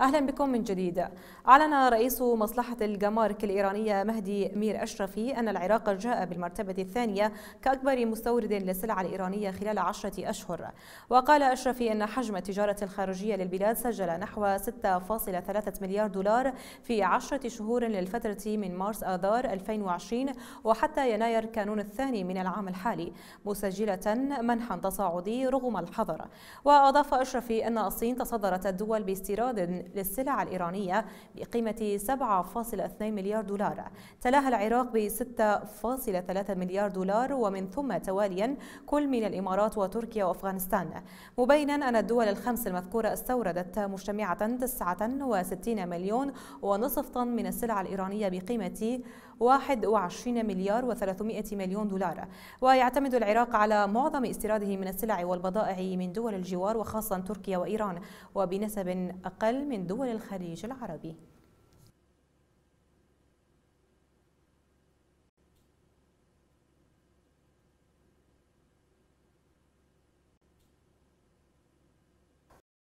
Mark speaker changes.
Speaker 1: أهلا بكم من جديد أعلن رئيس مصلحة الجمارك الإيرانية مهدي مير أشرفي أن العراق جاء بالمرتبة الثانية كأكبر مستورد للسلع الإيرانية خلال عشرة أشهر وقال أشرفي أن حجم التجارة الخارجية للبلاد سجل نحو 6.3 مليار دولار في عشرة شهور للفترة من مارس آذار 2020 وحتى يناير كانون الثاني من العام الحالي مسجلة منحا تصاعدي رغم الحظر وأضاف أشرفي أن الصين تصدرت الدول باستيراد للسلع الإيرانية بقيمة 7.2 مليار دولار تلاها العراق ب 6.3 مليار دولار ومن ثم تواليا كل من الإمارات وتركيا وأفغانستان مبينا أن الدول الخمس المذكورة استوردت مجتمعة 69 مليون ونصف طن من السلع الإيرانية بقيمة 21 مليار و300 مليون دولار ويعتمد العراق على معظم استيراده من السلع والبضائع من دول الجوار وخاصة تركيا وإيران وبنسب أقل من من دول الخليج العربي